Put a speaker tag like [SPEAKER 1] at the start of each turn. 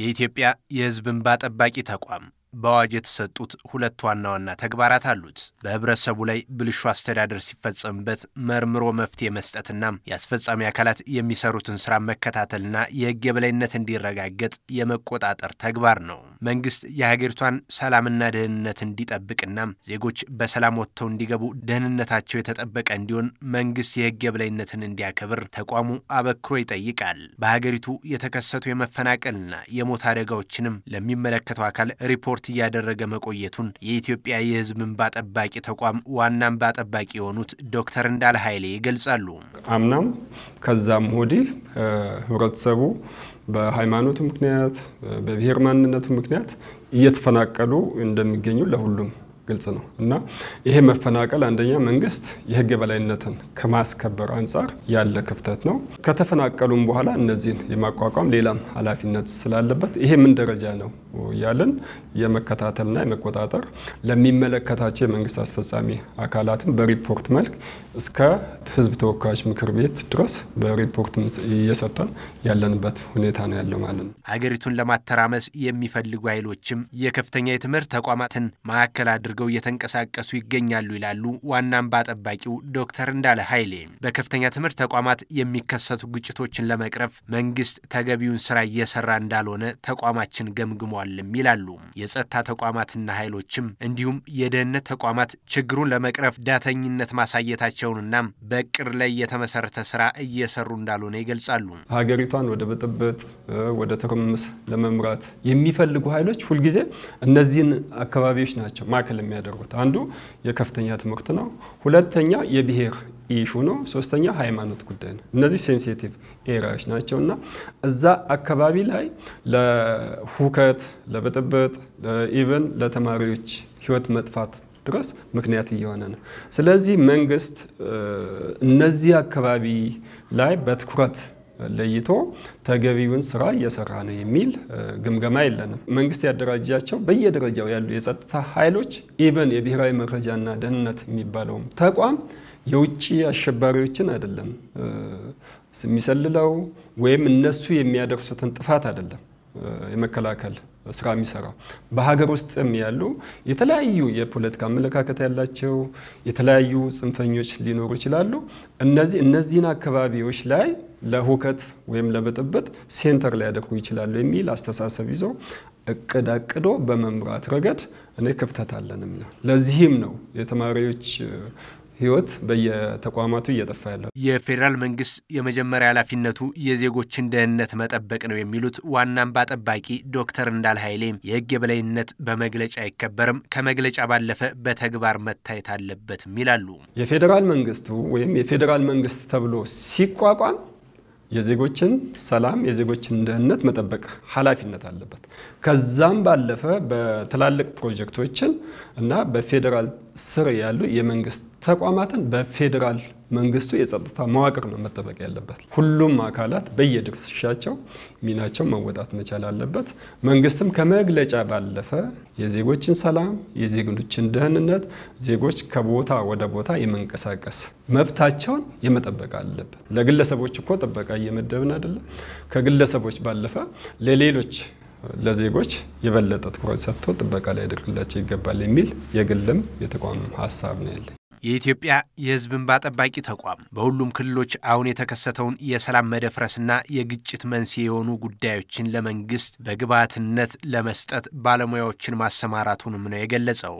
[SPEAKER 1] የኢትዮጵያ የሕዝብ እንባ ጠባቂ ተቋም በአዋጅ የተሰጡት ሁለት ዋና ዋና ተግባራት አሉት። በህብረተሰቡ ላይ ብልሹ አስተዳደር ሲፈጸምበት መርምሮ መፍትሄ መስጠትና የአስፈጻሚ አካላት የሚሰሩትን ስራ መከታተልና የህግ የበላይነት እንዲረጋገጥ የመቆጣጠር ተግባር ነው። መንግስት የሀገሪቷን ሰላምና ደህንነት እንዲጠብቅና ዜጎች በሰላም ወጥተው እንዲገቡ፣ ደህንነታቸው የተጠበቀ እንዲሆን መንግስት የህግ የበላይነትን እንዲያከብር ተቋሙ አበክሮ ይጠይቃል። በሀገሪቱ የተከሰቱ የመፈናቀልና የሞት አደጋዎችንም ለሚመለከተው አካል ሪፖርት ወቅት እያደረገ መቆየቱን የኢትዮጵያ የሕዝብ እንባ ጠባቂ ተቋም ዋና እንባ ጠባቂ የሆኑት ዶክተር እንዳለ ኃይሌ ይገልጻሉ።
[SPEAKER 2] አምናም ከዛም ወዲህ ህብረተሰቡ በሃይማኖቱ ምክንያት፣ በብሔር ማንነቱ ምክንያት እየተፈናቀሉ እንደሚገኙ ለሁሉም ግልጽ ነው እና ይሄ መፈናቀል አንደኛ መንግስት የህግ የበላይነትን ከማስከበር አንጻር ያለ ክፍተት ነው። ከተፈናቀሉም በኋላ እነዚህን የማቋቋም ሌላም ኃላፊነት ስላለበት ይሄ ምን ደረጃ ነው እያልን የመከታተልና የመቆጣጠር ለሚመለከታቸው የመንግስት አስፈጻሚ አካላትም በሪፖርት መልክ እስከ ህዝብ ተወካዮች ምክር ቤት ድረስ በሪፖርት እየሰጠን ያለንበት ሁኔታ ነው ያለው ማለት ነው።
[SPEAKER 1] አገሪቱን ለማተራመስ የሚፈልጉ ኃይሎችም የከፍተኛ የትምህርት ተቋማትን ማዕከል አድርገው እየተንቀሳቀሱ ይገኛሉ ይላሉ ዋናም እምባ ዶክተር እንዳለ ኃይሌ። በከፍተኛ ትምህርት ተቋማት የሚከሰቱ ግጭቶችን ለመቅረፍ መንግስት ተገቢውን ስራ እየሰራ እንዳልሆነ ተቋማችን ገምግሟል ተፈጥረዋልም ይላሉ። የጸጥታ ተቋማትና ኃይሎችም እንዲሁም የደህንነት ተቋማት ችግሩን ለመቅረፍ ዳተኝነት ማሳየታቸውንና በቅር ላይ የተመሰረተ ስራ እየሰሩ እንዳልሆነ ይገልጻሉ።
[SPEAKER 2] ሀገሪቷን ወደ ብጥብጥ፣ ወደ ትርምስ ለመምራት የሚፈልጉ ኃይሎች ሁልጊዜ እነዚህን አካባቢዎች ናቸው ማዕከል የሚያደርጉት። አንዱ የከፍተኛ ትምህርት ነው። ሁለተኛ የብሔር ኢሹ ነው። ሶስተኛ ሃይማኖት ጉዳይ ነው። እነዚህ ሴንሲቲቭ ኤሪያዎች ናቸው እና እዛ አካባቢ ላይ ለሁከት፣ ለብጥብጥ፣ ኢቨን ለተማሪዎች ህይወት መጥፋት ድረስ ምክንያት እየሆነ ነው። ስለዚህ መንግስት እነዚህ አካባቢ ላይ በትኩረት ለይቶ ተገቢውን ስራ እየሰራ ነው የሚል ግምገማ የለንም። መንግስት ያደራጃቸው በየደረጃው ያሉ የጸጥታ ኃይሎች ኢቨን የብሔራዊ መረጃና ደህንነት የሚባለውም ተቋም የውጭ አሸባሪዎችን አይደለም የሚሰልለው ወይም እነሱ የሚያደርሱትን ጥፋት አይደለም የመከላከል ስራ የሚሰራው በሀገር ውስጥም ያሉ የተለያዩ የፖለቲካ አመለካከት ያላቸው የተለያዩ ጽንፈኞች ሊኖሩ ይችላሉ። እነዚህ እነዚህን አካባቢዎች ላይ ለሁከት ወይም ለብጥብጥ ሴንተር ሊያደርጉ ይችላሉ የሚል አስተሳሰብ ይዞ እቅድ አቅዶ በመምራት ረገድ እኔ ክፍተት አለን ለዚህም ነው የተማሪዎች ህይወት በየተቋማቱ እየጠፋ ያለው።
[SPEAKER 1] የፌዴራል መንግስት የመጀመሪያ ኃላፊነቱ የዜጎችን ደህንነት መጠበቅ ነው የሚሉት ዋና አምባ ጠባቂ ዶክተር እንዳል ኃይሌ የህግ የበላይነት በመግለጫ አይከበርም፣ ከመግለጫ ባለፈ በተግባር መታየት አለበትም ይላሉ።
[SPEAKER 2] የፌዴራል መንግስቱ ወይም የፌዴራል መንግስት ተብሎ ሲቋቋም የዜጎችን ሰላም የዜጎችን ደህንነት መጠበቅ ኃላፊነት አለበት። ከዛም ባለፈ በትላልቅ ፕሮጀክቶችን እና በፌዴራል ስር ያሉ የመንግስት ተቋማትን በፌዴራል መንግስቱ የጸጥታ መዋቅር ነው መጠበቅ ያለበት። ሁሉም አካላት በየድርሻቸው ሚናቸው መወጣት መቻል አለበት። መንግስትም ከመግለጫ ባለፈ የዜጎችን ሰላም፣ የዜጎችን ደህንነት፣ ዜጎች ከቦታ ወደ ቦታ የመንቀሳቀስ መብታቸውን የመጠበቅ አለበት። ለግለሰቦች እኮ ጥበቃ እየመደብን አይደለም። ከግለሰቦች ባለፈ ለሌሎች ለዜጎች የበለጠ ትኩረት ሰጥቶ ጥበቃ ያደርግላቸው ይገባል የሚል የግልም የተቋምም ሀሳብ ነው ያለ
[SPEAKER 1] የኢትዮጵያ የሕዝብ እንባ ጠባቂ ተቋም በሁሉም ክልሎች አሁን የተከሰተውን የሰላም መደፍረስና የግጭት መንስኤ የሆኑ ጉዳዮችን ለመንግስት በግብዓትነት ለመስጠት ባለሙያዎችን ማሰማራቱንም ነው የገለጸው።